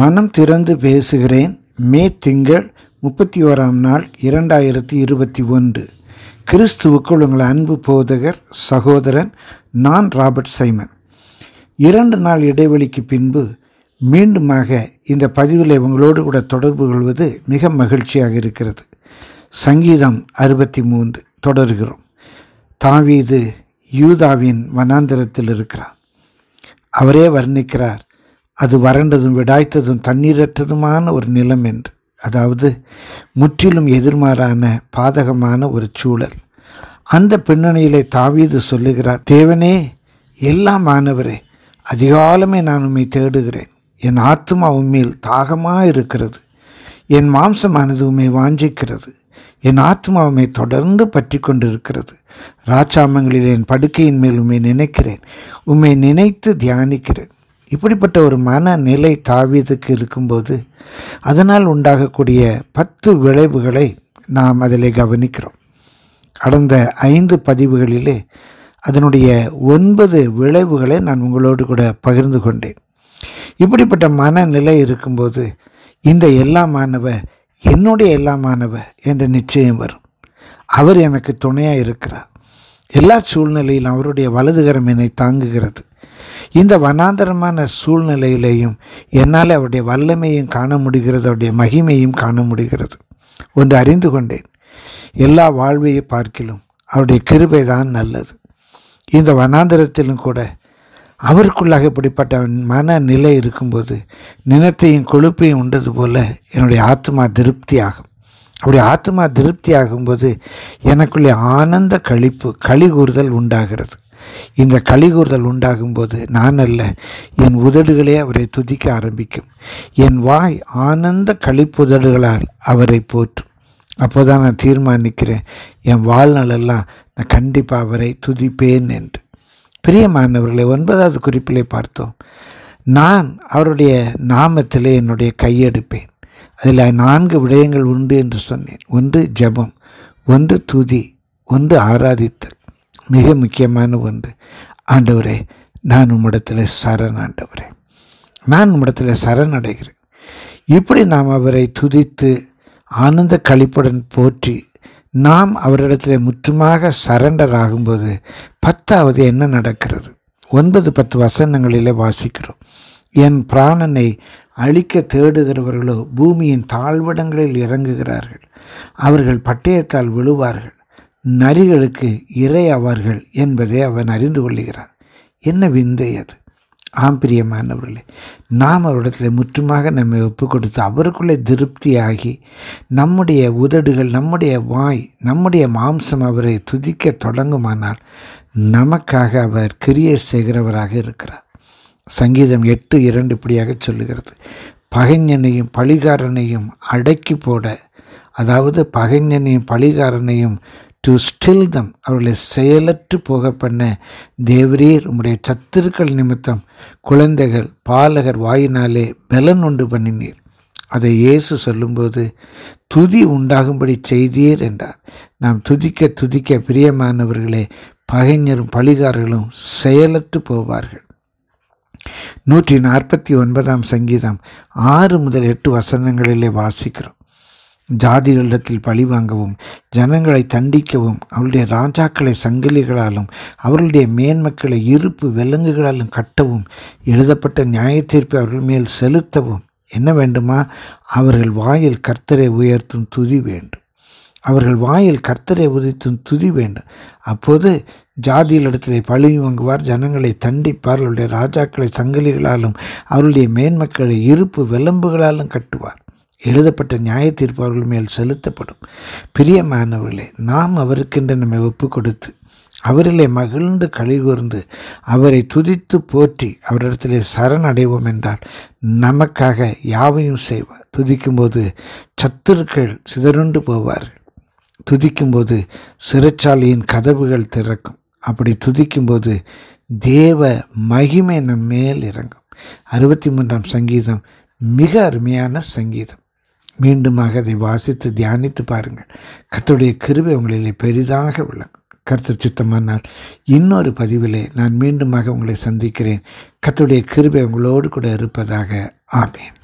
மனம் திறந்து பேசுகிறேன் மே திங்கள் முப்பத்தி ஓராம் நாள் இரண்டாயிரத்தி இருபத்தி ஒன்று கிறிஸ்துவுக்குள் உங்கள் அன்பு போதகர் சகோதரன் நான் ராபர்ட் சைமன் இரண்டு நாள் இடைவெளிக்கு பின்பு மீண்டுமாக இந்த பதிவில் உங்களோடு கூட தொடர்பு கொள்வது மிக மகிழ்ச்சியாக இருக்கிறது சங்கீதம் அறுபத்தி மூன்று தொடர்கிறோம் தாவீது யூதாவின் வனாந்திரத்தில் இருக்கிறார் அவரே வர்ணிக்கிறார் அது வறண்டதும் விடாய்த்ததும் தண்ணீரற்றதுமான ஒரு நிலம் என்று அதாவது முற்றிலும் எதிர்மாறான பாதகமான ஒரு சூழல் அந்த பின்னணியிலே தாவீது சொல்லுகிறார் தேவனே எல்லாம் மாணவரே அதிகாலமே நான் உண்மை தேடுகிறேன் என் ஆத்மா உண்மையில் தாகமாக இருக்கிறது என் மாம்சமானது உண்மை வாஞ்சிக்கிறது என் ஆத்மா உண்மை தொடர்ந்து பற்றி கொண்டிருக்கிறது ராச்சாமங்களில் என் படுக்கையின் மேல் உண்மை நினைக்கிறேன் உண்மை நினைத்து தியானிக்கிறேன் இப்படிப்பட்ட ஒரு மனநிலை தாவியதுக்கு இருக்கும்போது அதனால் உண்டாகக்கூடிய பத்து விளைவுகளை நாம் அதில் கவனிக்கிறோம் கடந்த ஐந்து பதிவுகளிலே அதனுடைய ஒன்பது விளைவுகளை நான் உங்களோடு கூட பகிர்ந்து கொண்டேன் இப்படிப்பட்ட மனநிலை இருக்கும்போது இந்த எல்லா மாணவ என்னுடைய எல்லா மாணவ என்ற நிச்சயம் வரும் அவர் எனக்கு துணையாக இருக்கிறார் எல்லா சூழ்நிலையிலும் அவருடைய வலதுகரம் என்னை தாங்குகிறது இந்த வனாந்தரமான சூழ்நிலையிலையும் என்னால் அவருடைய வல்லமையும் காண முடிகிறது அவருடைய மகிமையும் காண முடிகிறது ஒன்று அறிந்து கொண்டேன் எல்லா வாழ்வையை பார்க்கிலும் அவருடைய கிருபை தான் நல்லது இந்த வனாந்தரத்திலும் கூட அவருக்குள்ளாக இப்படிப்பட்ட மன நிலை இருக்கும்போது நினத்தையும் கொழுப்பையும் உண்டது போல என்னுடைய ஆத்மா திருப்தியாகும் அப்படி ஆத்மா திருப்தி ஆகும்போது எனக்குள்ளே ஆனந்த கழிப்பு கூறுதல் உண்டாகிறது இந்த கூறுதல் உண்டாகும்போது நான் அல்ல என் உதடுகளே அவரை துதிக்க ஆரம்பிக்கும் என் வாய் ஆனந்த கழிப்புதடுகளால் அவரை போற்றும் அப்போ தான் நான் தீர்மானிக்கிறேன் என் வாழ்நாளெல்லாம் நான் கண்டிப்பாக அவரை துதிப்பேன் என்று பிரியமானவர்களை ஒன்பதாவது குறிப்பிலே பார்த்தோம் நான் அவருடைய நாமத்திலே என்னுடைய கையெடுப்பேன் அதில் நான்கு விடயங்கள் உண்டு என்று சொன்னேன் ஒன்று ஜபம் ஒன்று துதி ஒன்று ஆராதித்தல் மிக முக்கியமான ஒன்று ஆண்டவரே நான் உம்மிடத்தில் சரண் ஆண்டவரே நான் உம்மிடத்தில் சரண் அடைகிறேன் இப்படி நாம் அவரை துதித்து ஆனந்த கழிப்புடன் போற்றி நாம் அவரிடத்தில் முற்றுமாக சரண்டர் ஆகும்போது பத்தாவது என்ன நடக்கிறது ஒன்பது பத்து வசனங்களிலே வாசிக்கிறோம் என் பிராணனை அழிக்க தேடுகிறவர்களோ பூமியின் தாழ்விடங்களில் இறங்குகிறார்கள் அவர்கள் பட்டயத்தால் விழுவார்கள் நரிகளுக்கு இரையாவார்கள் என்பதை அவன் அறிந்து கொள்கிறான் என்ன விந்தை அது ஆம் பிரியமானவர்களே நாம் அவரிடத்தில் முற்றுமாக நம்மை ஒப்பு கொடுத்து அவருக்குள்ளே திருப்தியாகி நம்முடைய உதடுகள் நம்முடைய வாய் நம்முடைய மாம்சம் அவரை துதிக்க தொடங்குமானால் நமக்காக அவர் கிரியை செய்கிறவராக இருக்கிறார் சங்கீதம் எட்டு இரண்டு இப்படியாக சொல்லுகிறது பகைஞனையும் பழிகாரனையும் அடக்கி போட அதாவது பகைஞனையும் பழிகாரனையும் டு ஸ்டில் தம் அவர்களை செயலற்று போக பண்ண தேவரீர் உம்முடைய சத்துருக்கள் நிமித்தம் குழந்தைகள் பாலகர் வாயினாலே பலன் உண்டு பண்ணினீர் அதை இயேசு சொல்லும்போது துதி உண்டாகும்படி செய்தீர் என்றார் நாம் துதிக்க துதிக்க பிரியமானவர்களே பகைஞரும் பழிகாரர்களும் செயலற்று போவார்கள் நூற்றி நாற்பத்தி ஒன்பதாம் சங்கீதம் ஆறு முதல் எட்டு வசனங்களிலே வாசிக்கிறோம் ஜாதிகளிடத்தில் பழி வாங்கவும் ஜனங்களை தண்டிக்கவும் அவருடைய ராஜாக்களை சங்கிலிகளாலும் அவர்களுடைய மேன்மக்களை இருப்பு விலங்குகளாலும் கட்டவும் எழுதப்பட்ட நியாய தீர்ப்பை அவர்கள் மேல் செலுத்தவும் என்ன வேண்டுமா அவர்கள் வாயில் கர்த்தரை உயர்த்தும் துதி வேண்டும் அவர்கள் வாயில் கர்த்தரை உதித்தும் துதி வேண்டும் அப்போது ஜாதியில் இடத்திலே பழி வாங்குவார் ஜனங்களை தண்டிப்பார் அவருடைய ராஜாக்களை சங்கிலிகளாலும் அவருடைய மேன்மக்களை இருப்பு விளம்புகளாலும் கட்டுவார் எழுதப்பட்ட நியாய தீர்ப்பவர்கள் மேல் செலுத்தப்படும் பிரியமானவர்களே நாம் அவருக்கென்று நம்மை ஒப்பு கொடுத்து அவரிலே மகிழ்ந்து கழிகூர்ந்து அவரை துதித்து போற்றி அவரிடத்திலே சரணடைவோம் என்றால் நமக்காக யாவையும் செய்வார் துதிக்கும்போது சத்துருக்கள் சிதறுண்டு போவார்கள் துதிக்கும்போது சிறைச்சாலையின் கதவுகள் திறக்கும் அப்படி துதிக்கும்போது தேவ மகிமை நம் மேல் இறங்கும் அறுபத்தி மூன்றாம் சங்கீதம் மிக அருமையான சங்கீதம் மீண்டுமாக அதை வாசித்து தியானித்து பாருங்கள் கத்தோடைய கிருபை உங்களிலே பெரிதாக விளங்கும் கர்த்தர் சித்தமானால் இன்னொரு பதிவிலே நான் மீண்டுமாக உங்களை சந்திக்கிறேன் கத்துடைய கிருபை உங்களோடு கூட இருப்பதாக ஆமேன்